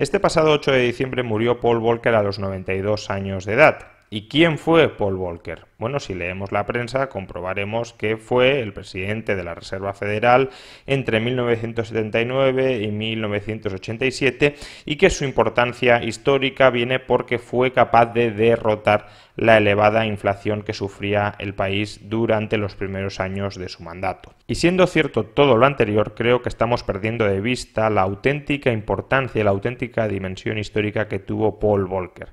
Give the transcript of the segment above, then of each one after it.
Este pasado 8 de diciembre murió Paul Volcker a los 92 años de edad. ¿Y quién fue Paul Volcker? Bueno, si leemos la prensa comprobaremos que fue el presidente de la Reserva Federal entre 1979 y 1987 y que su importancia histórica viene porque fue capaz de derrotar la elevada inflación que sufría el país durante los primeros años de su mandato. Y siendo cierto todo lo anterior, creo que estamos perdiendo de vista la auténtica importancia y la auténtica dimensión histórica que tuvo Paul Volcker.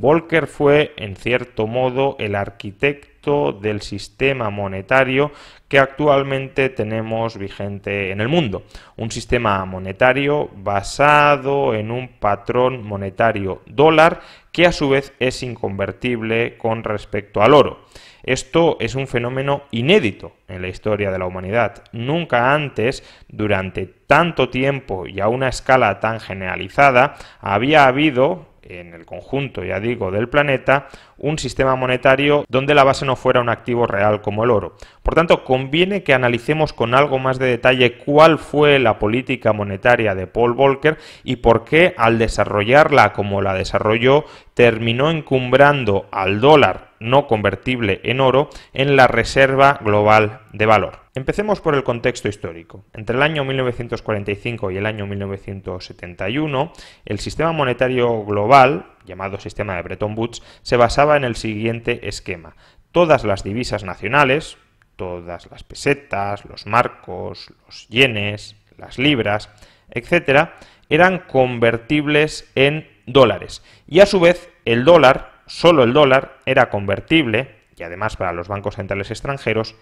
Volcker fue, en cierto modo, el arquitecto del sistema monetario que actualmente tenemos vigente en el mundo. Un sistema monetario basado en un patrón monetario dólar que a su vez es inconvertible con respecto al oro. Esto es un fenómeno inédito en la historia de la humanidad. Nunca antes, durante tanto tiempo y a una escala tan generalizada, había habido en el conjunto, ya digo, del planeta, un sistema monetario donde la base no fuera un activo real como el oro. Por tanto, conviene que analicemos con algo más de detalle cuál fue la política monetaria de Paul Volcker y por qué al desarrollarla como la desarrolló terminó encumbrando al dólar no convertible en oro en la Reserva Global de Valor. Empecemos por el contexto histórico. Entre el año 1945 y el año 1971, el sistema monetario global, llamado sistema de Bretton Woods, se basaba en el siguiente esquema. Todas las divisas nacionales, todas las pesetas, los marcos, los yenes, las libras, etcétera, eran convertibles en dólares. Y a su vez, el dólar solo el dólar era convertible, y además para los bancos centrales extranjeros,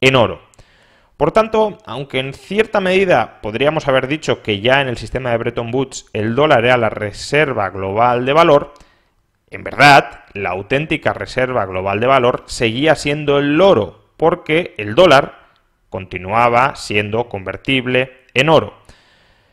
en oro. Por tanto, aunque en cierta medida podríamos haber dicho que ya en el sistema de Bretton Woods el dólar era la reserva global de valor, en verdad la auténtica reserva global de valor seguía siendo el oro, porque el dólar continuaba siendo convertible en oro.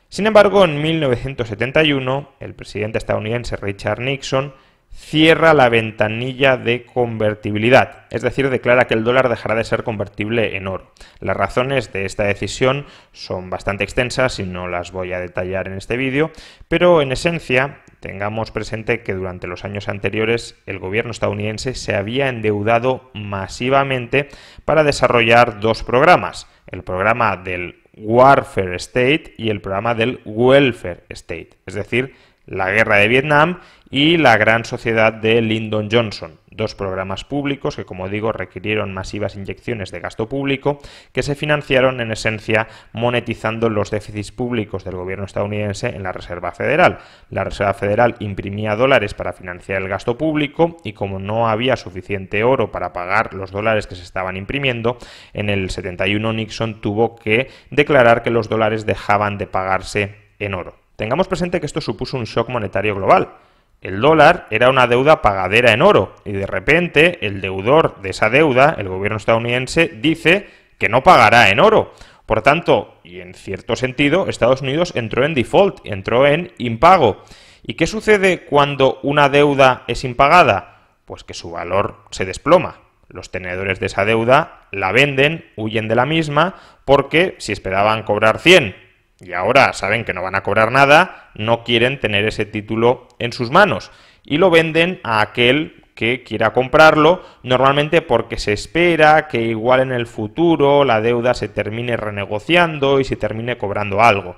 Sin embargo, en 1971, el presidente estadounidense Richard Nixon cierra la ventanilla de convertibilidad, es decir, declara que el dólar dejará de ser convertible en oro. Las razones de esta decisión son bastante extensas y no las voy a detallar en este vídeo, pero en esencia tengamos presente que durante los años anteriores el gobierno estadounidense se había endeudado masivamente para desarrollar dos programas, el programa del Warfare State y el programa del Welfare State, es decir, la guerra de Vietnam y la gran sociedad de Lyndon Johnson, dos programas públicos que, como digo, requirieron masivas inyecciones de gasto público que se financiaron en esencia monetizando los déficits públicos del gobierno estadounidense en la Reserva Federal. La Reserva Federal imprimía dólares para financiar el gasto público y como no había suficiente oro para pagar los dólares que se estaban imprimiendo, en el 71 Nixon tuvo que declarar que los dólares dejaban de pagarse en oro. Tengamos presente que esto supuso un shock monetario global. El dólar era una deuda pagadera en oro y de repente el deudor de esa deuda, el gobierno estadounidense, dice que no pagará en oro. Por tanto, y en cierto sentido, Estados Unidos entró en default, entró en impago. ¿Y qué sucede cuando una deuda es impagada? Pues que su valor se desploma. Los tenedores de esa deuda la venden, huyen de la misma, porque si esperaban cobrar 100 y ahora saben que no van a cobrar nada, no quieren tener ese título en sus manos y lo venden a aquel que quiera comprarlo, normalmente porque se espera que igual en el futuro la deuda se termine renegociando y se termine cobrando algo.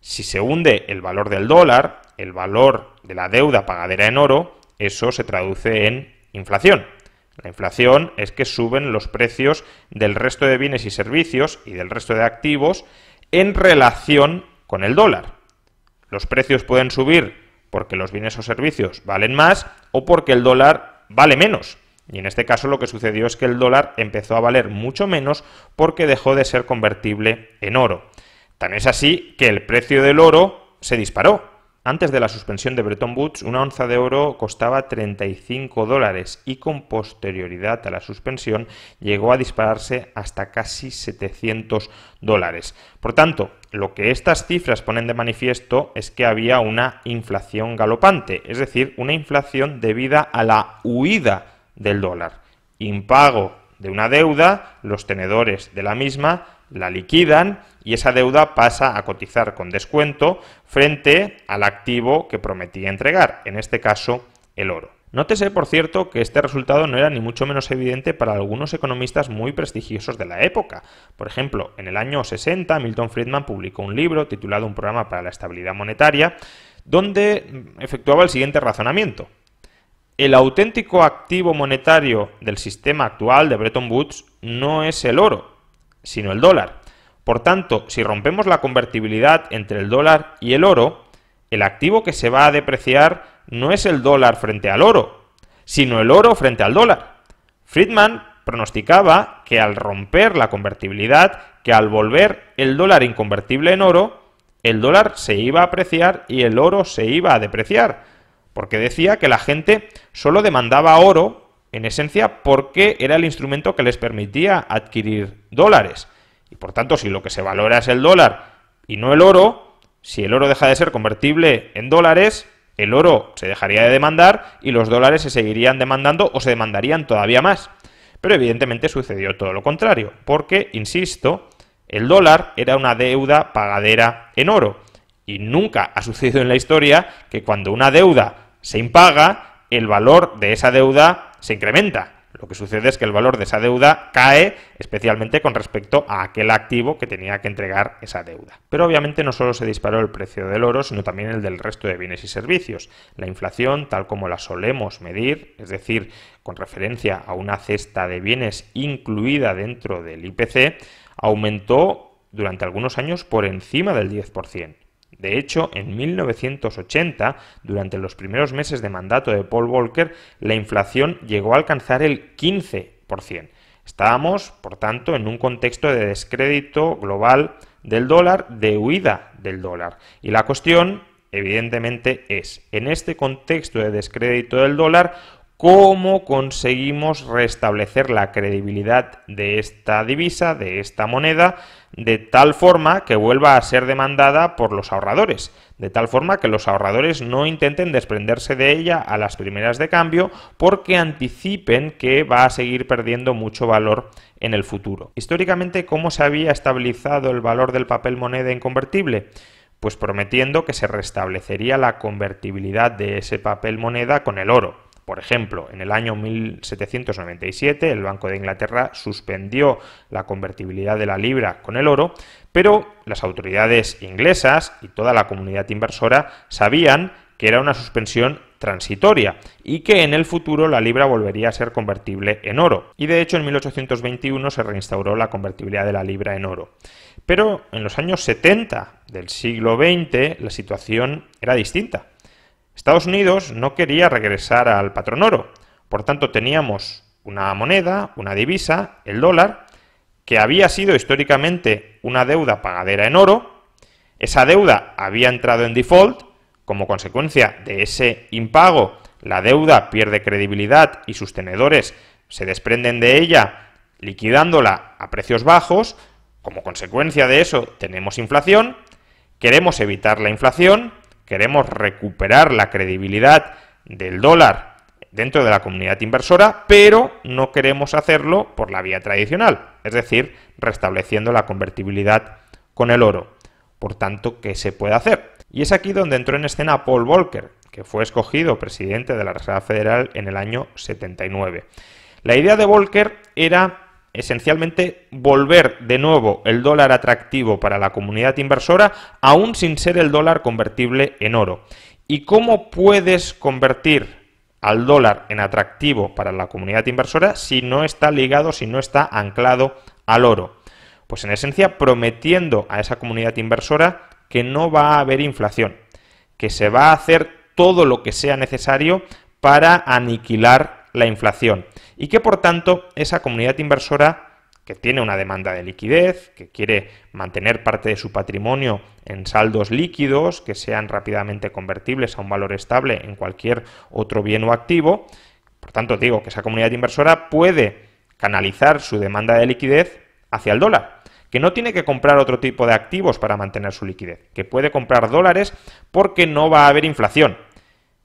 Si se hunde el valor del dólar, el valor de la deuda pagadera en oro, eso se traduce en inflación. La inflación es que suben los precios del resto de bienes y servicios y del resto de activos en relación con el dólar. Los precios pueden subir porque los bienes o servicios valen más o porque el dólar vale menos. Y en este caso lo que sucedió es que el dólar empezó a valer mucho menos porque dejó de ser convertible en oro. Tan es así que el precio del oro se disparó antes de la suspensión de Bretton Woods, una onza de oro costaba 35 dólares y con posterioridad a la suspensión llegó a dispararse hasta casi 700 dólares. Por tanto, lo que estas cifras ponen de manifiesto es que había una inflación galopante, es decir, una inflación debida a la huida del dólar. Impago de una deuda, los tenedores de la misma la liquidan y esa deuda pasa a cotizar con descuento frente al activo que prometía entregar, en este caso el oro. Nótese, por cierto, que este resultado no era ni mucho menos evidente para algunos economistas muy prestigiosos de la época. Por ejemplo, en el año 60, Milton Friedman publicó un libro titulado Un programa para la estabilidad monetaria, donde efectuaba el siguiente razonamiento. El auténtico activo monetario del sistema actual de Bretton Woods no es el oro, sino el dólar. Por tanto, si rompemos la convertibilidad entre el dólar y el oro, el activo que se va a depreciar no es el dólar frente al oro, sino el oro frente al dólar. Friedman pronosticaba que al romper la convertibilidad, que al volver el dólar inconvertible en oro, el dólar se iba a apreciar y el oro se iba a depreciar, porque decía que la gente solo demandaba oro, en esencia, porque era el instrumento que les permitía adquirir dólares por tanto, si lo que se valora es el dólar y no el oro, si el oro deja de ser convertible en dólares, el oro se dejaría de demandar y los dólares se seguirían demandando o se demandarían todavía más. Pero evidentemente sucedió todo lo contrario, porque, insisto, el dólar era una deuda pagadera en oro. Y nunca ha sucedido en la historia que cuando una deuda se impaga, el valor de esa deuda se incrementa. Lo que sucede es que el valor de esa deuda cae especialmente con respecto a aquel activo que tenía que entregar esa deuda. Pero obviamente no solo se disparó el precio del oro, sino también el del resto de bienes y servicios. La inflación, tal como la solemos medir, es decir, con referencia a una cesta de bienes incluida dentro del IPC, aumentó durante algunos años por encima del 10%. De hecho, en 1980, durante los primeros meses de mandato de Paul Volcker, la inflación llegó a alcanzar el 15%. Estábamos, por tanto, en un contexto de descrédito global del dólar, de huida del dólar. Y la cuestión, evidentemente, es, en este contexto de descrédito del dólar, ¿cómo conseguimos restablecer la credibilidad de esta divisa, de esta moneda? de tal forma que vuelva a ser demandada por los ahorradores, de tal forma que los ahorradores no intenten desprenderse de ella a las primeras de cambio porque anticipen que va a seguir perdiendo mucho valor en el futuro. Históricamente, ¿cómo se había estabilizado el valor del papel moneda inconvertible? Pues prometiendo que se restablecería la convertibilidad de ese papel moneda con el oro. Por ejemplo, en el año 1797 el Banco de Inglaterra suspendió la convertibilidad de la libra con el oro, pero las autoridades inglesas y toda la comunidad inversora sabían que era una suspensión transitoria y que en el futuro la libra volvería a ser convertible en oro. Y de hecho en 1821 se reinstauró la convertibilidad de la libra en oro. Pero en los años 70 del siglo XX la situación era distinta. Estados Unidos no quería regresar al patrón oro, por tanto teníamos una moneda, una divisa, el dólar, que había sido históricamente una deuda pagadera en oro, esa deuda había entrado en default, como consecuencia de ese impago la deuda pierde credibilidad y sus tenedores se desprenden de ella liquidándola a precios bajos, como consecuencia de eso tenemos inflación, queremos evitar la inflación, queremos recuperar la credibilidad del dólar dentro de la comunidad inversora, pero no queremos hacerlo por la vía tradicional, es decir, restableciendo la convertibilidad con el oro. Por tanto, ¿qué se puede hacer? Y es aquí donde entró en escena Paul Volcker, que fue escogido presidente de la Reserva Federal en el año 79. La idea de Volcker era esencialmente volver de nuevo el dólar atractivo para la comunidad inversora, aún sin ser el dólar convertible en oro. ¿Y cómo puedes convertir al dólar en atractivo para la comunidad inversora si no está ligado, si no está anclado al oro? Pues en esencia prometiendo a esa comunidad inversora que no va a haber inflación, que se va a hacer todo lo que sea necesario para aniquilar la inflación y que por tanto esa comunidad inversora que tiene una demanda de liquidez, que quiere mantener parte de su patrimonio en saldos líquidos que sean rápidamente convertibles a un valor estable en cualquier otro bien o activo. Por tanto, digo que esa comunidad inversora puede canalizar su demanda de liquidez hacia el dólar, que no tiene que comprar otro tipo de activos para mantener su liquidez, que puede comprar dólares porque no va a haber inflación.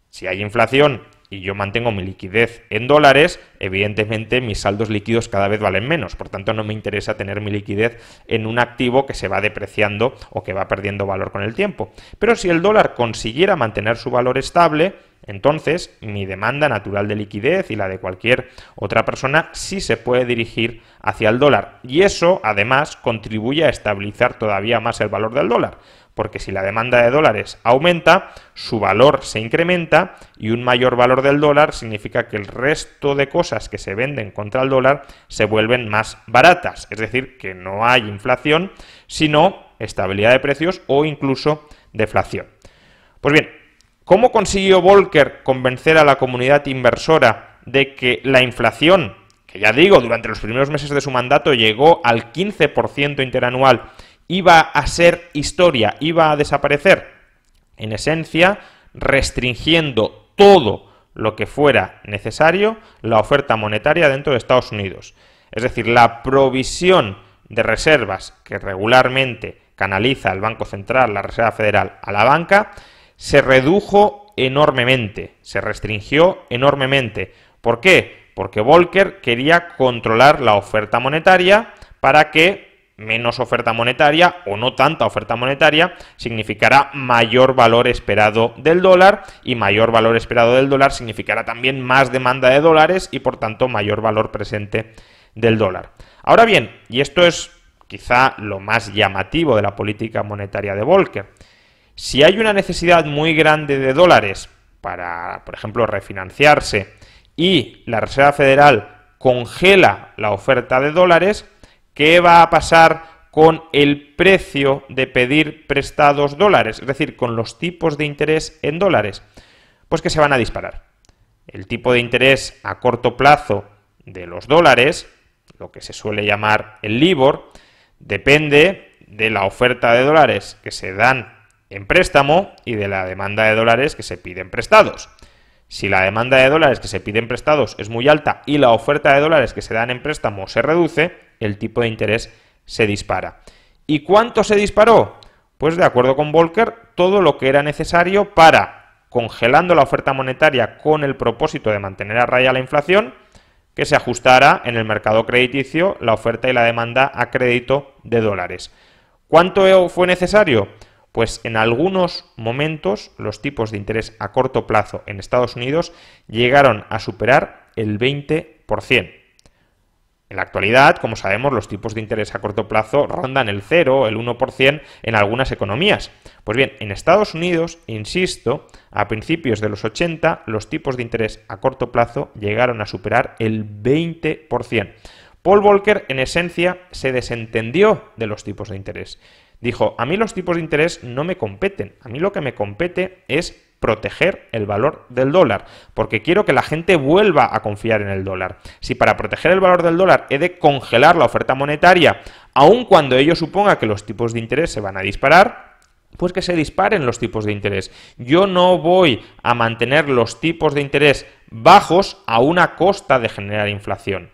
Si hay inflación y yo mantengo mi liquidez en dólares, evidentemente mis saldos líquidos cada vez valen menos. Por tanto, no me interesa tener mi liquidez en un activo que se va depreciando o que va perdiendo valor con el tiempo. Pero si el dólar consiguiera mantener su valor estable, entonces mi demanda natural de liquidez y la de cualquier otra persona sí se puede dirigir hacia el dólar. Y eso, además, contribuye a estabilizar todavía más el valor del dólar porque si la demanda de dólares aumenta, su valor se incrementa y un mayor valor del dólar significa que el resto de cosas que se venden contra el dólar se vuelven más baratas, es decir, que no hay inflación, sino estabilidad de precios o incluso deflación. Pues bien, ¿cómo consiguió Volcker convencer a la comunidad inversora de que la inflación, que ya digo, durante los primeros meses de su mandato llegó al 15% interanual, iba a ser historia, iba a desaparecer, en esencia, restringiendo todo lo que fuera necesario la oferta monetaria dentro de Estados Unidos. Es decir, la provisión de reservas que regularmente canaliza el Banco Central, la Reserva Federal, a la banca, se redujo enormemente, se restringió enormemente. ¿Por qué? Porque Volcker quería controlar la oferta monetaria para que menos oferta monetaria o no tanta oferta monetaria significará mayor valor esperado del dólar y mayor valor esperado del dólar significará también más demanda de dólares y por tanto mayor valor presente del dólar. Ahora bien, y esto es quizá lo más llamativo de la política monetaria de Volcker, si hay una necesidad muy grande de dólares para, por ejemplo, refinanciarse y la Reserva Federal congela la oferta de dólares, ¿Qué va a pasar con el precio de pedir prestados dólares? Es decir, con los tipos de interés en dólares. Pues que se van a disparar. El tipo de interés a corto plazo de los dólares, lo que se suele llamar el LIBOR, depende de la oferta de dólares que se dan en préstamo y de la demanda de dólares que se piden prestados. Si la demanda de dólares que se piden prestados es muy alta y la oferta de dólares que se dan en préstamo se reduce, el tipo de interés se dispara. ¿Y cuánto se disparó? Pues de acuerdo con Volcker, todo lo que era necesario para, congelando la oferta monetaria con el propósito de mantener a raya la inflación, que se ajustara en el mercado crediticio la oferta y la demanda a crédito de dólares. ¿Cuánto fue necesario? Pues en algunos momentos los tipos de interés a corto plazo en Estados Unidos llegaron a superar el 20%. En la actualidad, como sabemos, los tipos de interés a corto plazo rondan el 0, el 1% en algunas economías. Pues bien, en Estados Unidos, insisto, a principios de los 80 los tipos de interés a corto plazo llegaron a superar el 20%. Paul Volcker, en esencia, se desentendió de los tipos de interés. Dijo, a mí los tipos de interés no me competen, a mí lo que me compete es proteger el valor del dólar, porque quiero que la gente vuelva a confiar en el dólar. Si para proteger el valor del dólar he de congelar la oferta monetaria, aun cuando ello suponga que los tipos de interés se van a disparar, pues que se disparen los tipos de interés. Yo no voy a mantener los tipos de interés bajos a una costa de generar inflación.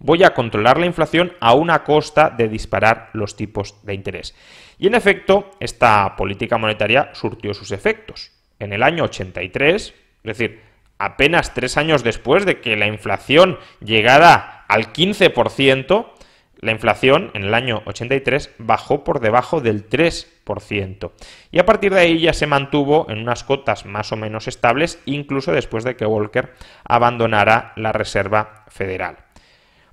Voy a controlar la inflación a una costa de disparar los tipos de interés. Y en efecto, esta política monetaria surtió sus efectos en el año 83, es decir, apenas tres años después de que la inflación llegara al 15%, la inflación en el año 83 bajó por debajo del 3%. Y a partir de ahí ya se mantuvo en unas cotas más o menos estables, incluso después de que Volcker abandonara la Reserva Federal.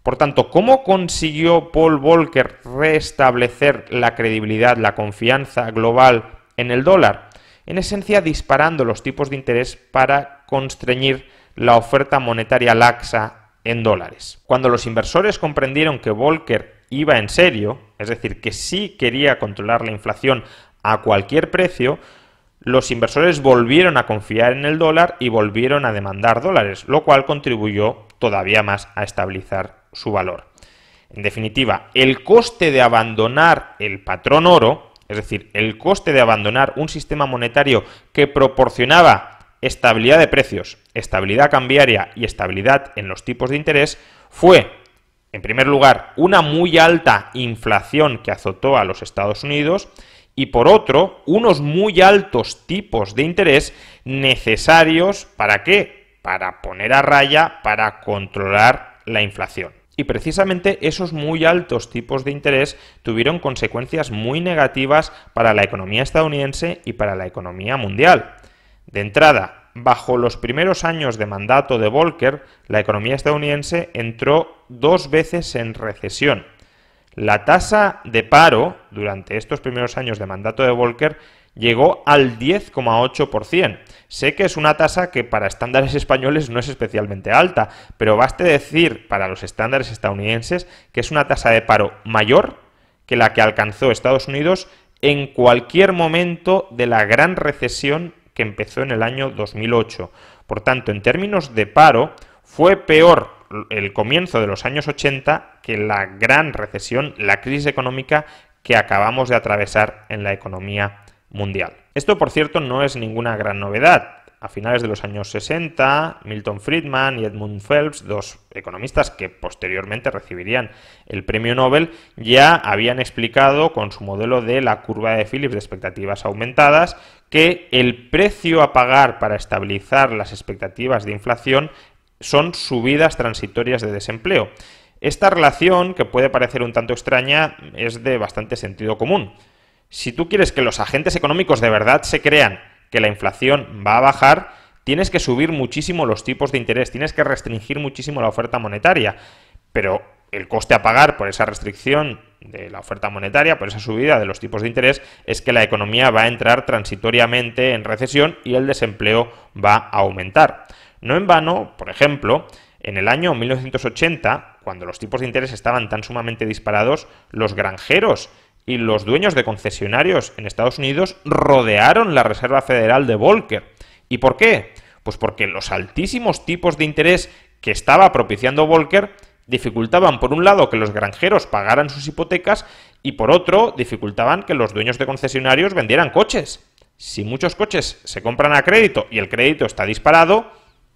Por tanto, ¿cómo consiguió Paul Volcker restablecer la credibilidad, la confianza global en el dólar? en esencia disparando los tipos de interés para constreñir la oferta monetaria laxa en dólares. Cuando los inversores comprendieron que Volcker iba en serio, es decir, que sí quería controlar la inflación a cualquier precio, los inversores volvieron a confiar en el dólar y volvieron a demandar dólares, lo cual contribuyó todavía más a estabilizar su valor. En definitiva, el coste de abandonar el patrón oro es decir, el coste de abandonar un sistema monetario que proporcionaba estabilidad de precios, estabilidad cambiaria y estabilidad en los tipos de interés fue, en primer lugar, una muy alta inflación que azotó a los Estados Unidos y por otro, unos muy altos tipos de interés necesarios para qué? Para poner a raya, para controlar la inflación. Y precisamente esos muy altos tipos de interés tuvieron consecuencias muy negativas para la economía estadounidense y para la economía mundial. De entrada, bajo los primeros años de mandato de Volcker, la economía estadounidense entró dos veces en recesión. La tasa de paro durante estos primeros años de mandato de Volcker llegó al 10,8%. Sé que es una tasa que para estándares españoles no es especialmente alta, pero baste decir para los estándares estadounidenses que es una tasa de paro mayor que la que alcanzó Estados Unidos en cualquier momento de la gran recesión que empezó en el año 2008. Por tanto, en términos de paro, fue peor el comienzo de los años 80 que la gran recesión, la crisis económica que acabamos de atravesar en la economía mundial. Esto, por cierto, no es ninguna gran novedad. A finales de los años 60, Milton Friedman y Edmund Phelps, dos economistas que posteriormente recibirían el premio Nobel, ya habían explicado con su modelo de la curva de Phillips de expectativas aumentadas que el precio a pagar para estabilizar las expectativas de inflación son subidas transitorias de desempleo. Esta relación, que puede parecer un tanto extraña, es de bastante sentido común. Si tú quieres que los agentes económicos de verdad se crean que la inflación va a bajar, tienes que subir muchísimo los tipos de interés, tienes que restringir muchísimo la oferta monetaria. Pero el coste a pagar por esa restricción de la oferta monetaria, por esa subida de los tipos de interés, es que la economía va a entrar transitoriamente en recesión y el desempleo va a aumentar. No en vano, por ejemplo, en el año 1980, cuando los tipos de interés estaban tan sumamente disparados, los granjeros y los dueños de concesionarios en Estados Unidos rodearon la Reserva Federal de Volcker. ¿Y por qué? Pues porque los altísimos tipos de interés que estaba propiciando Volcker dificultaban por un lado que los granjeros pagaran sus hipotecas y por otro dificultaban que los dueños de concesionarios vendieran coches. Si muchos coches se compran a crédito y el crédito está disparado,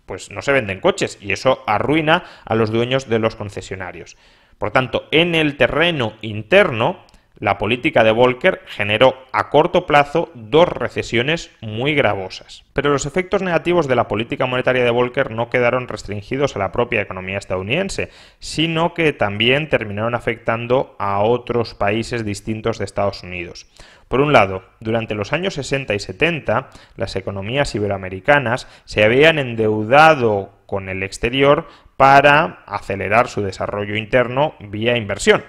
pues no se venden coches y eso arruina a los dueños de los concesionarios. Por tanto, en el terreno interno, la política de Volcker generó a corto plazo dos recesiones muy gravosas. Pero los efectos negativos de la política monetaria de Volcker no quedaron restringidos a la propia economía estadounidense, sino que también terminaron afectando a otros países distintos de Estados Unidos. Por un lado, durante los años 60 y 70, las economías iberoamericanas se habían endeudado con el exterior para acelerar su desarrollo interno vía inversión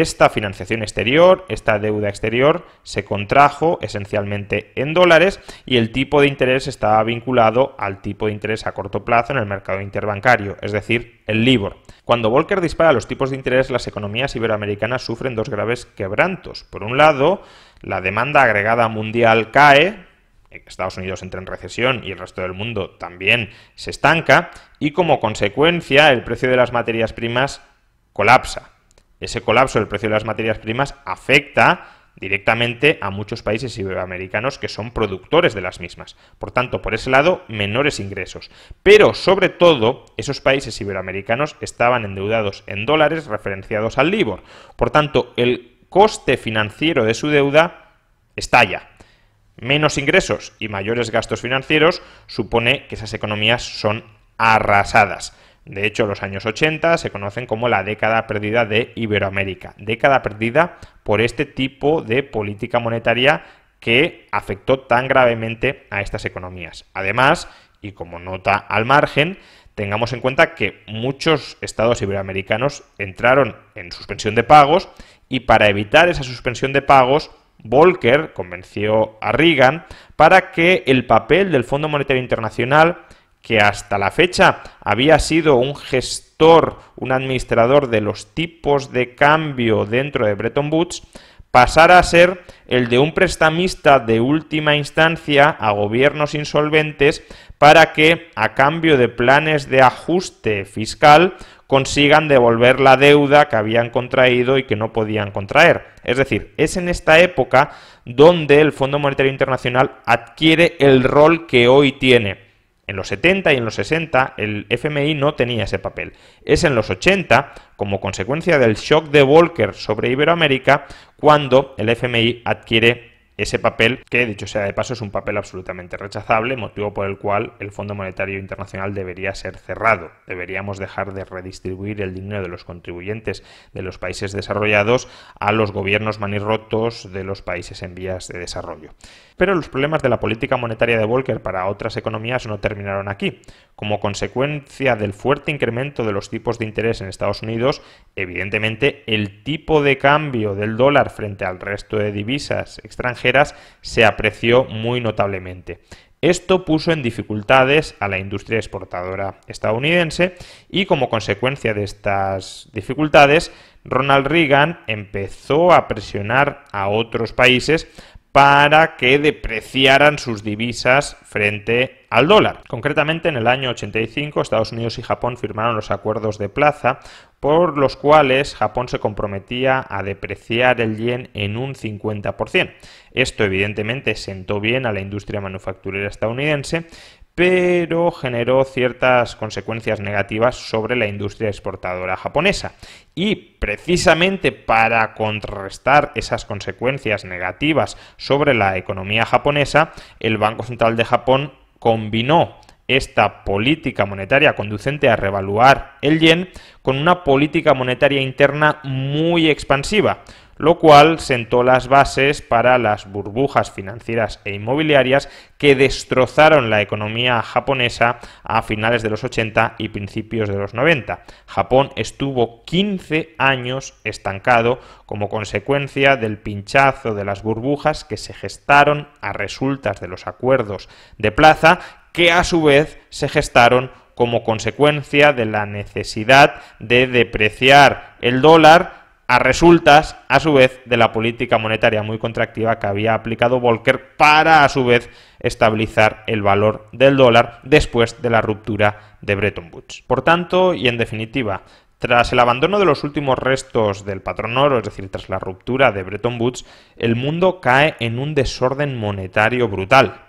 esta financiación exterior, esta deuda exterior, se contrajo esencialmente en dólares y el tipo de interés estaba vinculado al tipo de interés a corto plazo en el mercado interbancario, es decir, el LIBOR. Cuando Volcker dispara los tipos de interés, las economías iberoamericanas sufren dos graves quebrantos. Por un lado, la demanda agregada mundial cae, Estados Unidos entra en recesión y el resto del mundo también se estanca, y como consecuencia el precio de las materias primas colapsa ese colapso del precio de las materias primas afecta directamente a muchos países iberoamericanos que son productores de las mismas. Por tanto, por ese lado, menores ingresos. Pero, sobre todo, esos países iberoamericanos estaban endeudados en dólares referenciados al LIBOR. Por tanto, el coste financiero de su deuda estalla. Menos ingresos y mayores gastos financieros supone que esas economías son arrasadas. De hecho, los años 80 se conocen como la década perdida de Iberoamérica, década perdida por este tipo de política monetaria que afectó tan gravemente a estas economías. Además, y como nota al margen, tengamos en cuenta que muchos estados iberoamericanos entraron en suspensión de pagos y para evitar esa suspensión de pagos, Volcker convenció a Reagan para que el papel del Fondo Monetario Internacional que hasta la fecha había sido un gestor, un administrador de los tipos de cambio dentro de Bretton Woods, pasara a ser el de un prestamista de última instancia a gobiernos insolventes para que, a cambio de planes de ajuste fiscal, consigan devolver la deuda que habían contraído y que no podían contraer. Es decir, es en esta época donde el Fondo Monetario Internacional adquiere el rol que hoy tiene en los 70 y en los 60 el FMI no tenía ese papel. Es en los 80, como consecuencia del shock de Volcker sobre Iberoamérica, cuando el FMI adquiere ese papel que, dicho sea de paso, es un papel absolutamente rechazable, motivo por el cual el Fondo Monetario Internacional debería ser cerrado. Deberíamos dejar de redistribuir el dinero de los contribuyentes de los países desarrollados a los gobiernos manirrotos de los países en vías de desarrollo. Pero los problemas de la política monetaria de Volcker para otras economías no terminaron aquí. Como consecuencia del fuerte incremento de los tipos de interés en Estados Unidos, evidentemente el tipo de cambio del dólar frente al resto de divisas extranjeras se apreció muy notablemente. Esto puso en dificultades a la industria exportadora estadounidense y como consecuencia de estas dificultades, Ronald Reagan empezó a presionar a otros países para que depreciaran sus divisas frente al dólar. Concretamente, en el año 85, Estados Unidos y Japón firmaron los acuerdos de plaza por los cuales Japón se comprometía a depreciar el yen en un 50%. Esto evidentemente sentó bien a la industria manufacturera estadounidense pero generó ciertas consecuencias negativas sobre la industria exportadora japonesa. Y precisamente para contrarrestar esas consecuencias negativas sobre la economía japonesa, el Banco Central de Japón combinó esta política monetaria conducente a revaluar el yen con una política monetaria interna muy expansiva, lo cual sentó las bases para las burbujas financieras e inmobiliarias que destrozaron la economía japonesa a finales de los 80 y principios de los 90. Japón estuvo 15 años estancado como consecuencia del pinchazo de las burbujas que se gestaron a resultas de los acuerdos de plaza que a su vez se gestaron como consecuencia de la necesidad de depreciar el dólar a resultas, a su vez, de la política monetaria muy contractiva que había aplicado Volcker para, a su vez, estabilizar el valor del dólar después de la ruptura de Bretton Woods. Por tanto, y en definitiva, tras el abandono de los últimos restos del patrón oro, es decir, tras la ruptura de Bretton Woods, el mundo cae en un desorden monetario brutal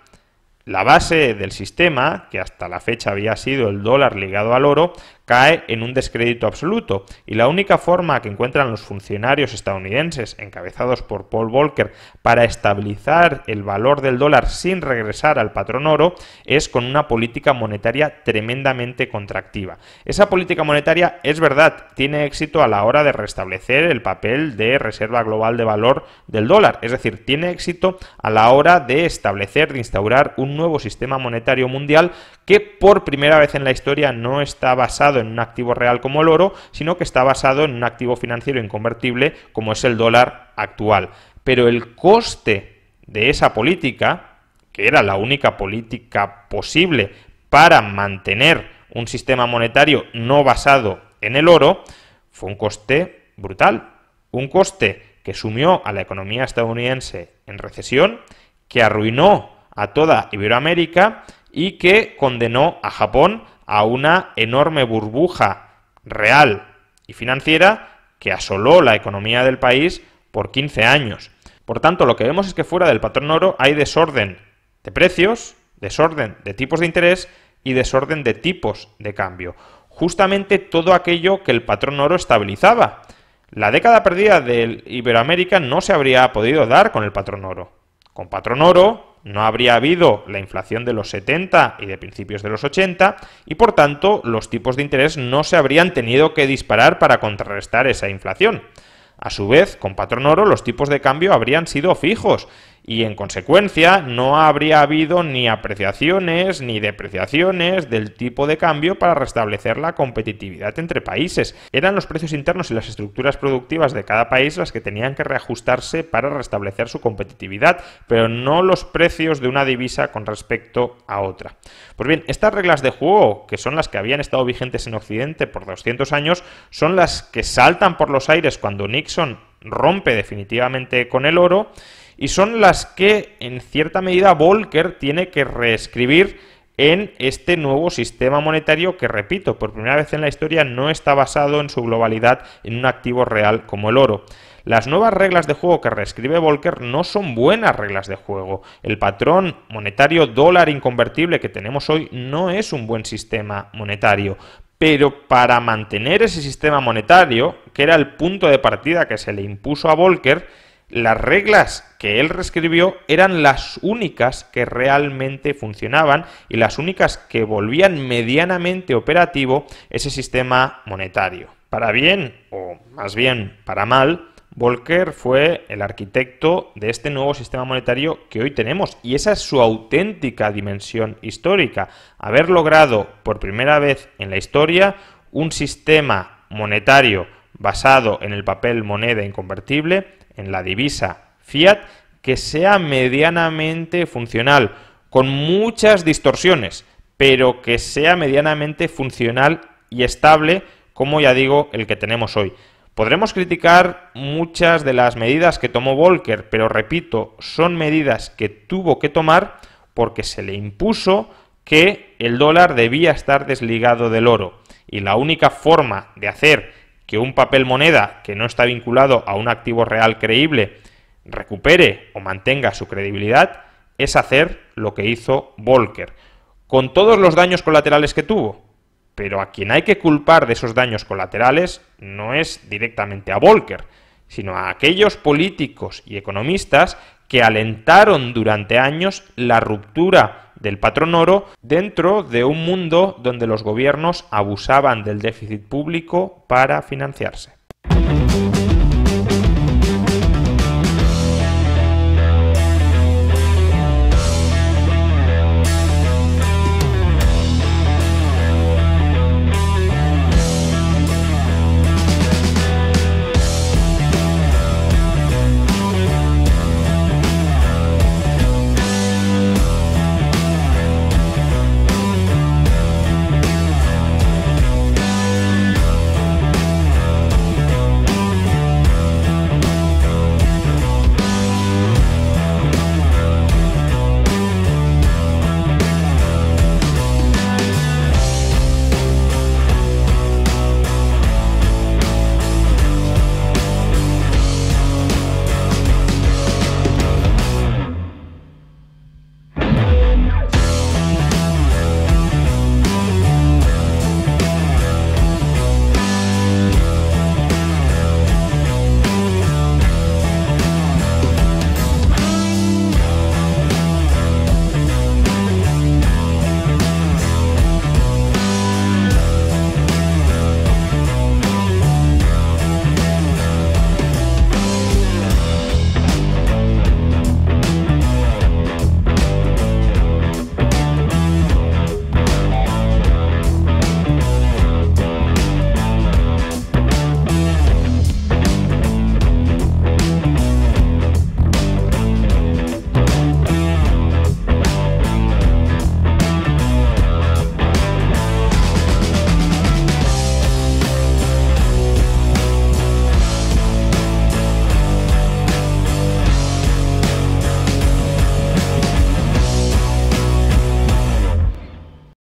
la base del sistema, que hasta la fecha había sido el dólar ligado al oro, cae en un descrédito absoluto y la única forma que encuentran los funcionarios estadounidenses, encabezados por Paul Volcker, para estabilizar el valor del dólar sin regresar al patrón oro es con una política monetaria tremendamente contractiva. Esa política monetaria es verdad, tiene éxito a la hora de restablecer el papel de reserva global de valor del dólar, es decir, tiene éxito a la hora de establecer, de instaurar un un nuevo sistema monetario mundial que por primera vez en la historia no está basado en un activo real como el oro, sino que está basado en un activo financiero inconvertible como es el dólar actual. Pero el coste de esa política, que era la única política posible para mantener un sistema monetario no basado en el oro, fue un coste brutal, un coste que sumió a la economía estadounidense en recesión, que arruinó a toda Iberoamérica y que condenó a Japón a una enorme burbuja real y financiera que asoló la economía del país por 15 años. Por tanto, lo que vemos es que fuera del patrón oro hay desorden de precios, desorden de tipos de interés y desorden de tipos de cambio. Justamente todo aquello que el patrón oro estabilizaba. La década perdida de Iberoamérica no se habría podido dar con el patrón oro. Con patrón oro, no habría habido la inflación de los 70 y de principios de los 80 y por tanto los tipos de interés no se habrían tenido que disparar para contrarrestar esa inflación. A su vez, con patrón oro los tipos de cambio habrían sido fijos y en consecuencia no habría habido ni apreciaciones ni depreciaciones del tipo de cambio para restablecer la competitividad entre países. Eran los precios internos y las estructuras productivas de cada país las que tenían que reajustarse para restablecer su competitividad, pero no los precios de una divisa con respecto a otra. Pues bien, estas reglas de juego, que son las que habían estado vigentes en Occidente por 200 años, son las que saltan por los aires cuando Nixon rompe definitivamente con el oro y son las que en cierta medida Volcker tiene que reescribir en este nuevo sistema monetario que, repito, por primera vez en la historia no está basado en su globalidad en un activo real como el oro. Las nuevas reglas de juego que reescribe Volcker no son buenas reglas de juego. El patrón monetario dólar inconvertible que tenemos hoy no es un buen sistema monetario. Pero para mantener ese sistema monetario, que era el punto de partida que se le impuso a Volcker, las reglas que él reescribió eran las únicas que realmente funcionaban y las únicas que volvían medianamente operativo ese sistema monetario. Para bien, o más bien para mal, Volcker fue el arquitecto de este nuevo sistema monetario que hoy tenemos y esa es su auténtica dimensión histórica, haber logrado por primera vez en la historia un sistema monetario basado en el papel moneda inconvertible en la divisa fiat que sea medianamente funcional, con muchas distorsiones, pero que sea medianamente funcional y estable, como ya digo, el que tenemos hoy. Podremos criticar muchas de las medidas que tomó Volcker, pero repito, son medidas que tuvo que tomar porque se le impuso que el dólar debía estar desligado del oro. Y la única forma de hacer que un papel moneda que no está vinculado a un activo real creíble recupere o mantenga su credibilidad es hacer lo que hizo Volcker, con todos los daños colaterales que tuvo. Pero a quien hay que culpar de esos daños colaterales no es directamente a Volcker, sino a aquellos políticos y economistas que alentaron durante años la ruptura del patrón oro dentro de un mundo donde los gobiernos abusaban del déficit público para financiarse.